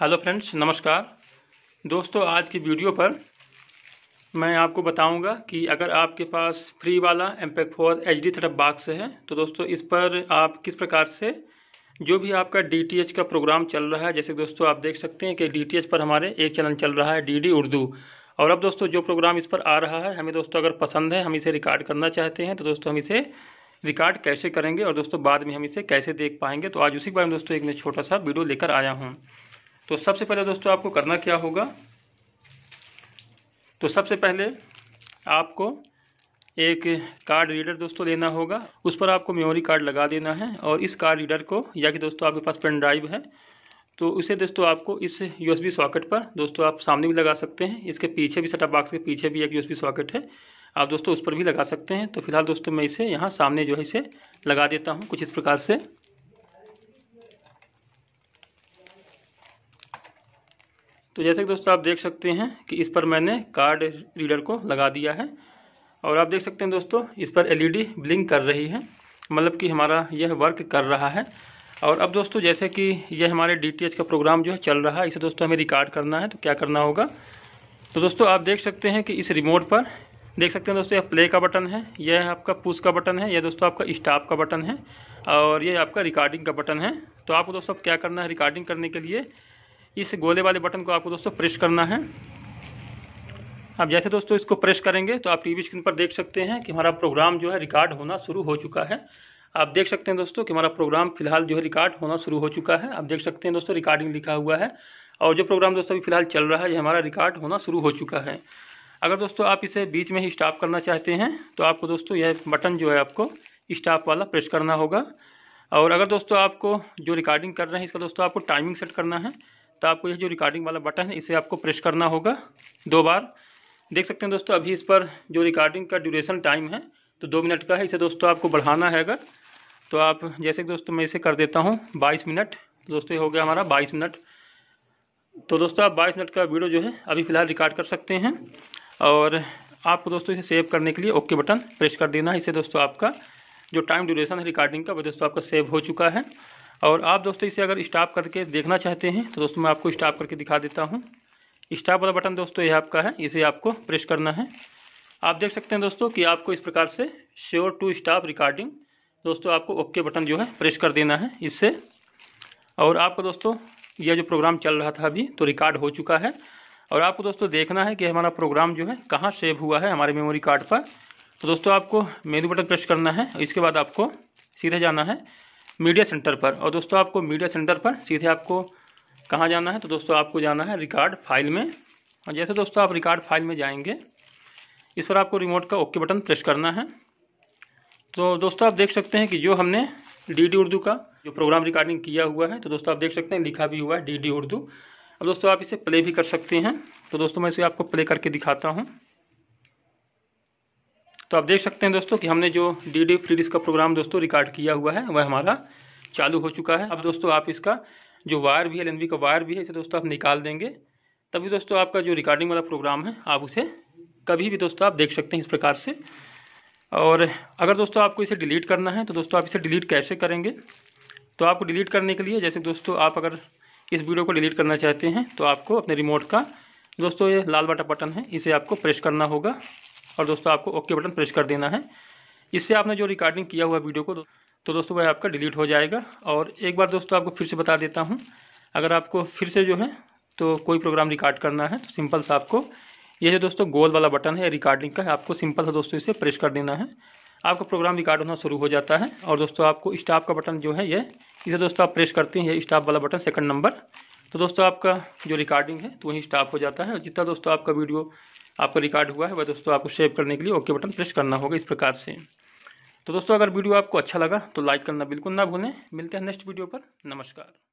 hello friends नमस्कार दोस्तों आज की वीडियो पर मैं आपको बताऊंगा कि अगर आपके पास फ्री वाला MPEG four H D setup box है तो दोस्तों इस पर आप किस प्रकार से जो भी आपका डी टी एच का प्रोग्राम चल रहा है जैसे दोस्तों आप देख सकते हैं कि डी टी एच पर हमारे एक चैनल चल रहा है डी डी उर्दू और अब दोस्तों जो प्रोग्राम इस पर आ रहा है हमें दोस्तों अगर पसंद है हम इसे रिकॉर्ड करना चाहते हैं तो दोस्तों हम इसे रिकॉर्ड कैसे करेंगे और दोस्तों बाद में हम इसे कैसे देख पाएंगे तो आज उसी के बारे में दोस्तों एक मैं छोटा सा वीडियो लेकर आया हूँ तो सबसे पहले दोस्तों आपको करना क्या होगा तो सबसे पहले आपको एक कार्ड रीडर दोस्तों लेना होगा उस पर आपको मेमोरी कार्ड लगा देना है और इस कार्ड रीडर को या कि दोस्तों आपके पास पेन ड्राइव है तो उसे दोस्तों आपको इस यूएसबी सॉकेट पर दोस्तों आप सामने भी लगा सकते हैं इसके पीछे भी सेटअप बॉक्स के पीछे भी एक यूएसबी सॉकेट है आप दोस्तों उस पर भी लगा सकते हैं तो फिलहाल दोस्तों मैं इसे यहाँ सामने जो है इसे लगा देता हूँ कुछ इस प्रकार से तो जैसे कि दोस्तों आप देख सकते हैं कि इस पर मैंने कार्ड रीडर को लगा दिया है और आप देख सकते हैं दोस्तों इस पर एलईडी e ब्लिंक कर रही है मतलब कि हमारा यह वर्क कर रहा है और अब दोस्तों जैसे कि यह हमारे डी का प्रोग्राम जो है चल रहा है इसे दोस्तों हमें रिकॉर्ड करना है तो क्या करना होगा तो दोस्तों आप देख सकते हैं कि इस रिमोट पर देख सकते हैं दोस्तों यह प्ले का बटन है यह आपका पुश का बटन है यह दोस्तों आपका स्टाफ का बटन है और यह आपका रिकॉर्डिंग का बटन है तो आपको दोस्तों अब क्या करना है रिकॉर्डिंग करने के लिए इस गोले वाले बटन को आपको दोस्तों प्रेस करना है अब जैसे दोस्तों इसको प्रेस करेंगे तो आप टीवी स्क्रीन पर देख सकते हैं कि हमारा प्रोग्राम जो है रिकॉर्ड होना शुरू हो चुका है आप देख सकते हैं दोस्तों कि हमारा प्रोग्राम फिलहाल जो है रिकॉर्ड होना शुरू हो चुका है आप देख सकते हैं दोस्तों रिकॉर्डिंग लिखा हुआ है और जो प्रोग्राम दोस्तों अभी फिलहाल चल रहा है ये हमारा रिकॉर्ड होना शुरू हो चुका है अगर दोस्तों आप इसे बीच में ही स्टॉप करना चाहते हैं तो आपको दोस्तों यह बटन जो है आपको स्टॉप वाला प्रेस करना होगा और अगर दोस्तों आपको जो रिकॉर्डिंग कर रहे हैं इसका दोस्तों आपको टाइमिंग सेट करना है तो आपको यह जो रिकॉर्डिंग वाला बटन है इसे आपको प्रेस करना होगा दो बार देख सकते हैं दोस्तों अभी इस पर जो रिकॉर्डिंग का ड्यूरेशन टाइम है तो दो मिनट का है इसे दोस्तों आपको बढ़ाना है अगर तो आप जैसे कि दोस्तों मैं इसे कर देता हूँ बाईस मिनट दोस्तों ये हो गया हमारा बाईस मिनट तो दोस्तों आप बाईस मिनट का वीडियो जो है अभी फ़िलहाल रिकॉर्ड कर सकते हैं और आपको दोस्तों इसे सेव करने के लिए ओके बटन प्रेस कर देना है इसे दोस्तों आपका जो टाइम ड्यूरेशन है रिकॉर्डिंग का वो दोस्तों आपका सेव हो चुका है और आप दोस्तों इसे अगर स्टॉप करके देखना चाहते हैं तो दोस्तों मैं आपको स्टाप करके दिखा देता हूँ स्टॉप वाला बटन दोस्तों ये आपका है इसे आपको प्रेस करना है आप देख सकते हैं दोस्तों कि आपको इस प्रकार से श्योर टू स्टॉप रिकॉर्डिंग दोस्तों आपको ओके बटन जो है प्रेस कर देना है इससे और आपको दोस्तों यह जो प्रोग्राम चल रहा था अभी तो रिकॉर्ड हो चुका है और आपको दोस्तों देखना है कि हमारा प्रोग्राम जो है कहाँ सेव हुआ है हमारे मेमोरी कार्ड पर तो दोस्तों आपको मेनू बटन प्रेस करना है इसके बाद आपको सीधे जाना है मीडिया सेंटर पर और दोस्तों आपको मीडिया सेंटर पर सीधे आपको कहाँ जाना है तो दोस्तों आपको जाना है रिकॉर्ड फाइल में और जैसे दोस्तों आप रिकॉर्ड फाइल में जाएंगे इस पर आपको रिमोट का ओके बटन प्रेस करना है तो दोस्तों आप देख सकते हैं कि जो हमने डीडी उर्दू का जो प्रोग्राम रिकॉर्डिंग किया हुआ है तो दोस्तों आप देख सकते हैं लिखा भी हुआ है डी उर्दू अब दोस्तों आप इसे प्ले भी कर सकते हैं तो दोस्तों मैं इसे आपको प्ले करके दिखाता हूँ तो आप देख सकते हैं दोस्तों कि हमने जो डी डी फ्री का प्रोग्राम दोस्तों रिकॉर्ड किया हुआ है वह हमारा चालू हो चुका है अब दोस्तों आप इसका जो वायर भी है एल का वायर भी है इसे दोस्तों आप निकाल देंगे तभी दोस्तों आपका जो रिकॉर्डिंग वाला प्रोग्राम है आप उसे कभी भी दोस्तों आप देख सकते हैं इस प्रकार से और अगर दोस्तों आपको इसे डिलीट करना है तो दोस्तों आप इसे डिलीट कैसे करेंगे तो आपको डिलीट करने के लिए जैसे दोस्तों आप अगर इस वीडियो को डिलीट करना चाहते हैं तो आपको अपने रिमोट का दोस्तों ये लाल बटा बटन है इसे आपको प्रेस करना होगा और दोस्तों आपको ओके बटन प्रेस कर देना है इससे आपने जो रिकॉर्डिंग किया हुआ वीडियो को तो दोस्तों वह आपका डिलीट हो जाएगा और एक बार दोस्तों आपको फिर से बता देता हूँ अगर आपको फिर से जो है तो कोई प्रोग्राम रिकॉर्ड करना है तो सिंपल सा आपको ये जो दोस्तों गोल वाला बटन है रिकॉर्डिंग का है आपको सिंपल सा दोस्तों इसे प्रेस कर देना है आपका प्रोग्राम रिकॉर्ड होना शुरू हो जाता है और दोस्तों आपको स्टाफ का बटन जो है ये इसे दोस्तों आप प्रेस करते हैं ये स्टाफ वाला बटन सेकंड नंबर तो दोस्तों आपका जो रिकॉर्डिंग है तो वहीं स्टाफ हो जाता है और जितना दोस्तों आपका वीडियो आपका रिकॉर्ड हुआ है वह दोस्तों आपको सेव करने के लिए ओके बटन प्रेस करना होगा इस प्रकार से तो दोस्तों अगर वीडियो आपको अच्छा लगा तो लाइक करना बिल्कुल ना भूलें मिलते हैं नेक्स्ट वीडियो पर नमस्कार